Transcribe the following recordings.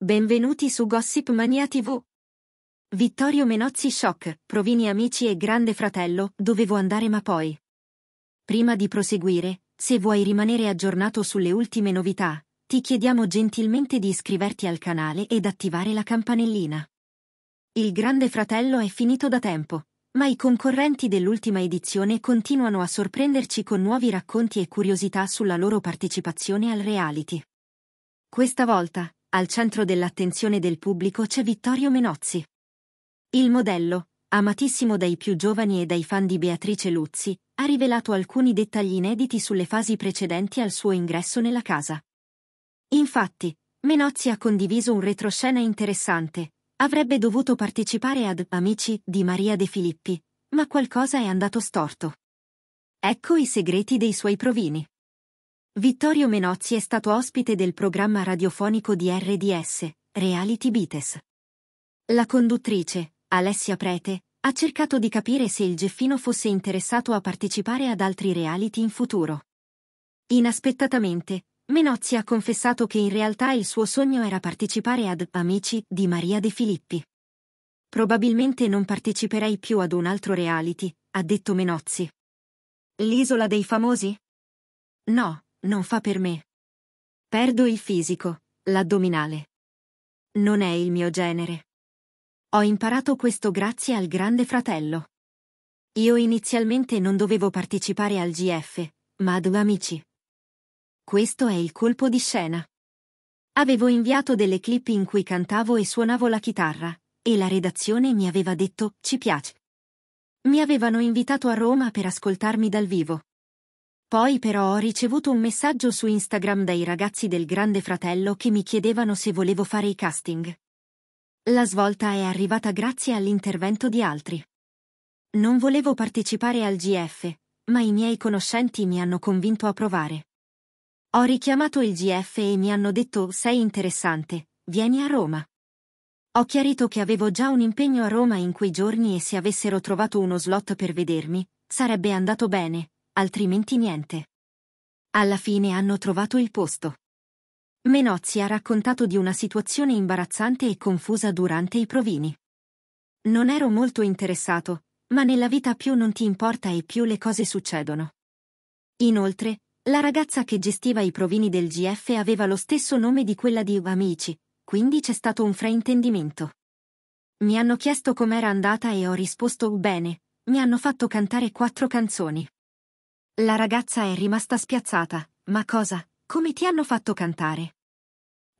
Benvenuti su Gossip Mania TV. Vittorio Menozzi Shock, Provini Amici e Grande Fratello, dovevo andare ma poi. Prima di proseguire, se vuoi rimanere aggiornato sulle ultime novità, ti chiediamo gentilmente di iscriverti al canale ed attivare la campanellina. Il Grande Fratello è finito da tempo, ma i concorrenti dell'ultima edizione continuano a sorprenderci con nuovi racconti e curiosità sulla loro partecipazione al reality. Questa volta, al centro dell'attenzione del pubblico c'è Vittorio Menozzi. Il modello, amatissimo dai più giovani e dai fan di Beatrice Luzzi, ha rivelato alcuni dettagli inediti sulle fasi precedenti al suo ingresso nella casa. Infatti, Menozzi ha condiviso un retroscena interessante. Avrebbe dovuto partecipare ad Amici di Maria De Filippi, ma qualcosa è andato storto. Ecco i segreti dei suoi provini. Vittorio Menozzi è stato ospite del programma radiofonico di RDS, Reality Bites. La conduttrice, Alessia Prete, ha cercato di capire se il Geffino fosse interessato a partecipare ad altri reality in futuro. Inaspettatamente, Menozzi ha confessato che in realtà il suo sogno era partecipare ad Amici di Maria De Filippi. Probabilmente non parteciperei più ad un altro reality, ha detto Menozzi. L'isola dei famosi? No, non fa per me. Perdo il fisico, l'addominale. Non è il mio genere. Ho imparato questo grazie al grande fratello. Io inizialmente non dovevo partecipare al GF, ma ad amici. Questo è il colpo di scena. Avevo inviato delle clip in cui cantavo e suonavo la chitarra, e la redazione mi aveva detto ci piace. Mi avevano invitato a Roma per ascoltarmi dal vivo. Poi però ho ricevuto un messaggio su Instagram dai ragazzi del Grande Fratello che mi chiedevano se volevo fare i casting. La svolta è arrivata grazie all'intervento di altri. Non volevo partecipare al GF, ma i miei conoscenti mi hanno convinto a provare. Ho richiamato il GF e mi hanno detto sei interessante, vieni a Roma. Ho chiarito che avevo già un impegno a Roma in quei giorni e se avessero trovato uno slot per vedermi, sarebbe andato bene, altrimenti niente. Alla fine hanno trovato il posto. Menozzi ha raccontato di una situazione imbarazzante e confusa durante i provini. Non ero molto interessato, ma nella vita più non ti importa e più le cose succedono. Inoltre, la ragazza che gestiva i provini del GF aveva lo stesso nome di quella di Amici, quindi c'è stato un fraintendimento. Mi hanno chiesto com'era andata e ho risposto bene, mi hanno fatto cantare quattro canzoni. La ragazza è rimasta spiazzata. Ma cosa? Come ti hanno fatto cantare?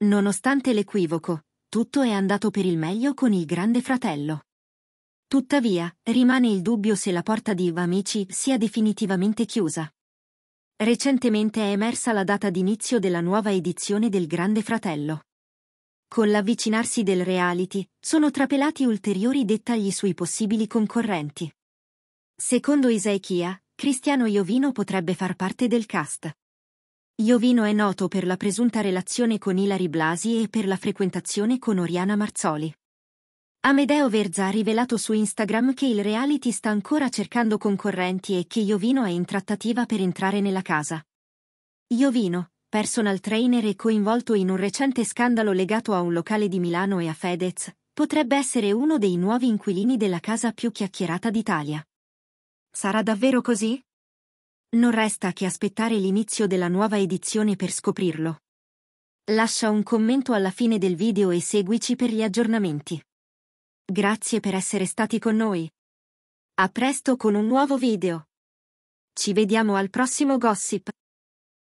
Nonostante l'equivoco, tutto è andato per il meglio con il grande fratello. Tuttavia, rimane il dubbio se la porta di Amici sia definitivamente chiusa. Recentemente è emersa la data d'inizio della nuova edizione del Grande Fratello. Con l'avvicinarsi del reality, sono trapelati ulteriori dettagli sui possibili concorrenti. Secondo Isaichia, Cristiano Iovino potrebbe far parte del cast. Iovino è noto per la presunta relazione con Ilari Blasi e per la frequentazione con Oriana Marzoli. Amedeo Verza ha rivelato su Instagram che il reality sta ancora cercando concorrenti e che Iovino è in trattativa per entrare nella casa. Iovino, personal trainer e coinvolto in un recente scandalo legato a un locale di Milano e a Fedez, potrebbe essere uno dei nuovi inquilini della casa più chiacchierata d'Italia. Sarà davvero così? Non resta che aspettare l'inizio della nuova edizione per scoprirlo. Lascia un commento alla fine del video e seguici per gli aggiornamenti. Grazie per essere stati con noi. A presto con un nuovo video. Ci vediamo al prossimo gossip.